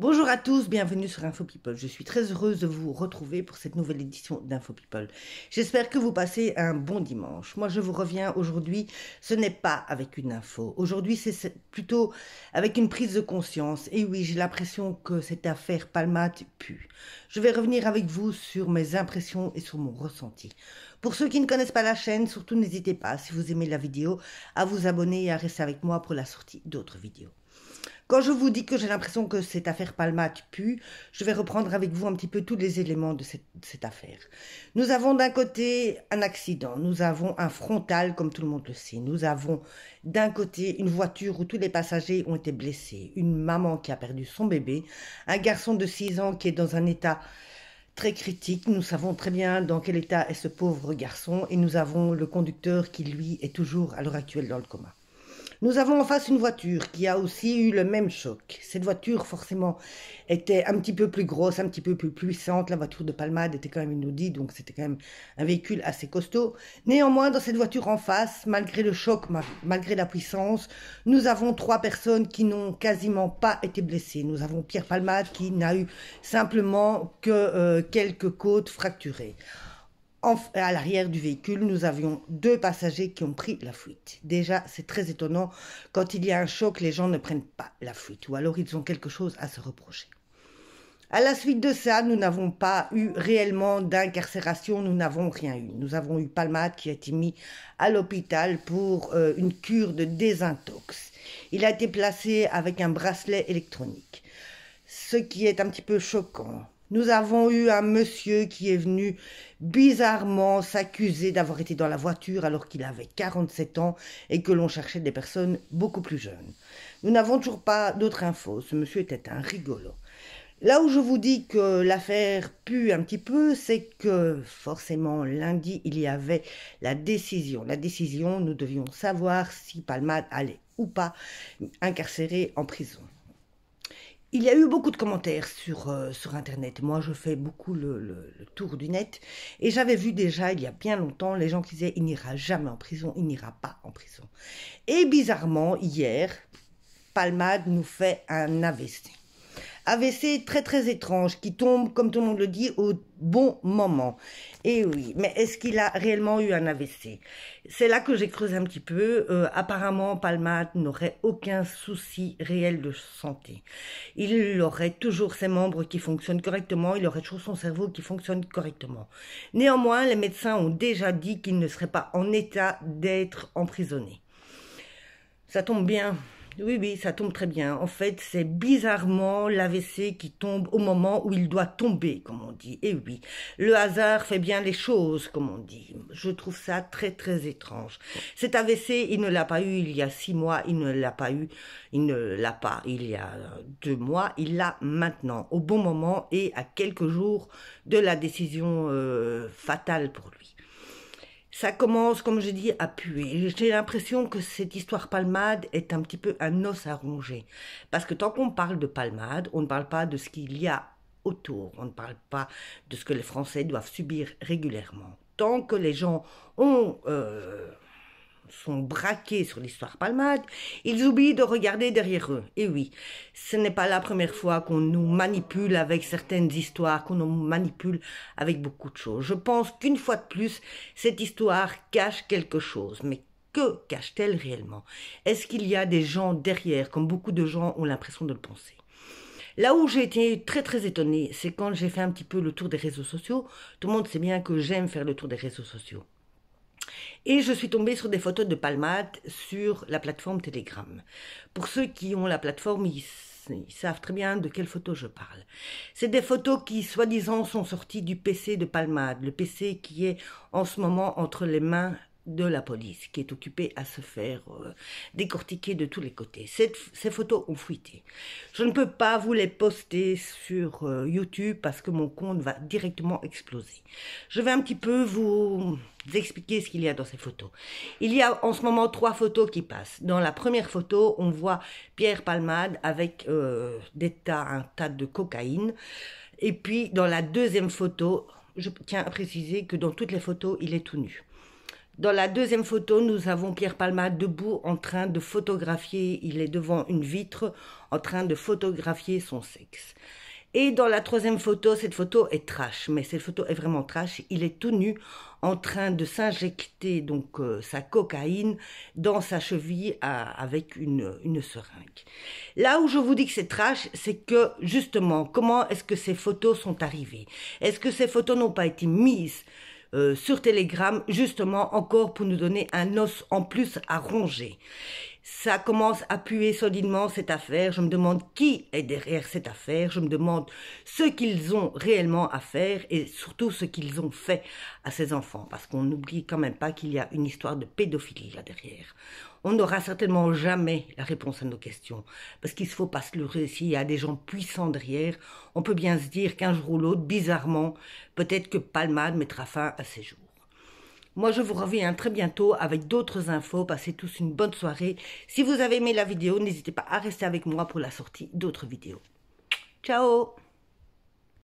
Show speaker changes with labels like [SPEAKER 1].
[SPEAKER 1] Bonjour à tous, bienvenue sur Info People. Je suis très heureuse de vous retrouver pour cette nouvelle édition d'Info People. J'espère que vous passez un bon dimanche. Moi, je vous reviens aujourd'hui, ce n'est pas avec une info. Aujourd'hui, c'est plutôt avec une prise de conscience. Et oui, j'ai l'impression que cette affaire Palmate pue. Je vais revenir avec vous sur mes impressions et sur mon ressenti. Pour ceux qui ne connaissent pas la chaîne, surtout n'hésitez pas, si vous aimez la vidéo, à vous abonner et à rester avec moi pour la sortie d'autres vidéos. Quand je vous dis que j'ai l'impression que cette affaire Palmate pue, je vais reprendre avec vous un petit peu tous les éléments de cette, cette affaire. Nous avons d'un côté un accident, nous avons un frontal, comme tout le monde le sait. Nous avons d'un côté une voiture où tous les passagers ont été blessés, une maman qui a perdu son bébé, un garçon de 6 ans qui est dans un état très critique. Nous savons très bien dans quel état est ce pauvre garçon et nous avons le conducteur qui, lui, est toujours à l'heure actuelle dans le coma. Nous avons en face une voiture qui a aussi eu le même choc. Cette voiture, forcément, était un petit peu plus grosse, un petit peu plus puissante. La voiture de Palmade était quand même une Audi, donc c'était quand même un véhicule assez costaud. Néanmoins, dans cette voiture en face, malgré le choc, malgré la puissance, nous avons trois personnes qui n'ont quasiment pas été blessées. Nous avons Pierre Palmade qui n'a eu simplement que euh, quelques côtes fracturées à l'arrière du véhicule, nous avions deux passagers qui ont pris la fuite. Déjà, c'est très étonnant. Quand il y a un choc, les gens ne prennent pas la fuite, ou alors ils ont quelque chose à se reprocher. À la suite de ça, nous n'avons pas eu réellement d'incarcération, nous n'avons rien eu. Nous avons eu Palmade qui a été mis à l'hôpital pour euh, une cure de désintox. Il a été placé avec un bracelet électronique. Ce qui est un petit peu choquant, nous avons eu un monsieur qui est venu bizarrement s'accuser d'avoir été dans la voiture alors qu'il avait 47 ans et que l'on cherchait des personnes beaucoup plus jeunes. Nous n'avons toujours pas d'autres infos. Ce monsieur était un rigolo. Là où je vous dis que l'affaire pue un petit peu, c'est que forcément lundi, il y avait la décision. La décision, nous devions savoir si Palma allait ou pas incarcérer en prison. Il y a eu beaucoup de commentaires sur, euh, sur Internet. Moi, je fais beaucoup le, tour du net. Et j'avais vu déjà, il y a bien longtemps, les gens qui disaient il n'ira jamais en prison, il n'ira pas en prison. Et bizarrement, hier, Palmade nous fait un investissement. AVC très très étrange qui tombe, comme tout le monde le dit, au bon moment. Et oui, mais est-ce qu'il a réellement eu un AVC C'est là que j'ai creusé un petit peu. Euh, apparemment, Palmate n'aurait aucun souci réel de santé. Il aurait toujours ses membres qui fonctionnent correctement, il aurait toujours son cerveau qui fonctionne correctement. Néanmoins, les médecins ont déjà dit qu'il ne serait pas en état d'être emprisonné. Ça tombe bien, oui, oui, ça tombe très bien. En fait, c'est bizarrement l'AVC qui tombe au moment où il doit tomber, comme on dit. Et eh oui, le hasard fait bien les choses, comme on dit. Je trouve ça très, très étrange. Cet AVC, il ne l'a pas eu il y a six mois, il ne l'a pas eu, il ne l'a pas il y a deux mois, il l'a maintenant, au bon moment et à quelques jours de la décision euh, fatale pour lui. Ça commence, comme je dis, à puer. J'ai l'impression que cette histoire palmade est un petit peu un os à ronger. Parce que tant qu'on parle de palmade, on ne parle pas de ce qu'il y a autour. On ne parle pas de ce que les Français doivent subir régulièrement. Tant que les gens ont euh, sont braqués sur l'histoire palmade, ils oublient de regarder derrière eux. Et oui, ce n'est pas la première fois qu'on nous manipule avec certaines histoires, qu'on nous manipule avec beaucoup de choses. Je pense qu'une fois de plus, cette histoire cache quelque chose. Mais que cache-t-elle réellement Est-ce qu'il y a des gens derrière, comme beaucoup de gens ont l'impression de le penser Là où j'ai été très très étonnée, c'est quand j'ai fait un petit peu le tour des réseaux sociaux. Tout le monde sait bien que j'aime faire le tour des réseaux sociaux. Et je suis tombée sur des photos de Palmade sur la plateforme Telegram. Pour ceux qui ont la plateforme, ils, ils savent très bien de quelles photos je parle. C'est des photos qui, soi-disant, sont sorties du PC de Palmade, le PC qui est en ce moment entre les mains de la police qui est occupée à se faire euh, décortiquer de tous les côtés. ces photos ont fuité. Je ne peux pas vous les poster sur euh, YouTube parce que mon compte va directement exploser. Je vais un petit peu vous expliquer ce qu'il y a dans ces photos. Il y a en ce moment trois photos qui passent. Dans la première photo, on voit Pierre Palmade avec euh, un tas de cocaïne. Et puis dans la deuxième photo, je tiens à préciser que dans toutes les photos, il est tout nu. Dans la deuxième photo, nous avons Pierre Palma debout en train de photographier, il est devant une vitre en train de photographier son sexe. Et dans la troisième photo, cette photo est trash, mais cette photo est vraiment trash. Il est tout nu en train de s'injecter donc euh, sa cocaïne dans sa cheville avec une, une seringue. Là où je vous dis que c'est trash, c'est que justement, comment est-ce que ces photos sont arrivées Est-ce que ces photos n'ont pas été mises euh, sur Telegram, justement encore pour nous donner un os en plus à ronger ça commence à puer solidement cette affaire. Je me demande qui est derrière cette affaire. Je me demande ce qu'ils ont réellement à faire et surtout ce qu'ils ont fait à ces enfants. Parce qu'on n'oublie quand même pas qu'il y a une histoire de pédophilie là derrière. On n'aura certainement jamais la réponse à nos questions. Parce qu'il se faut pas se leurrer. S'il y a des gens puissants derrière, on peut bien se dire qu'un jour ou l'autre, bizarrement, peut-être que Palmade mettra fin à ses jours. Moi, je vous reviens très bientôt avec d'autres infos. Passez tous une bonne soirée. Si vous avez aimé la vidéo, n'hésitez pas à rester avec moi pour la sortie d'autres vidéos. Ciao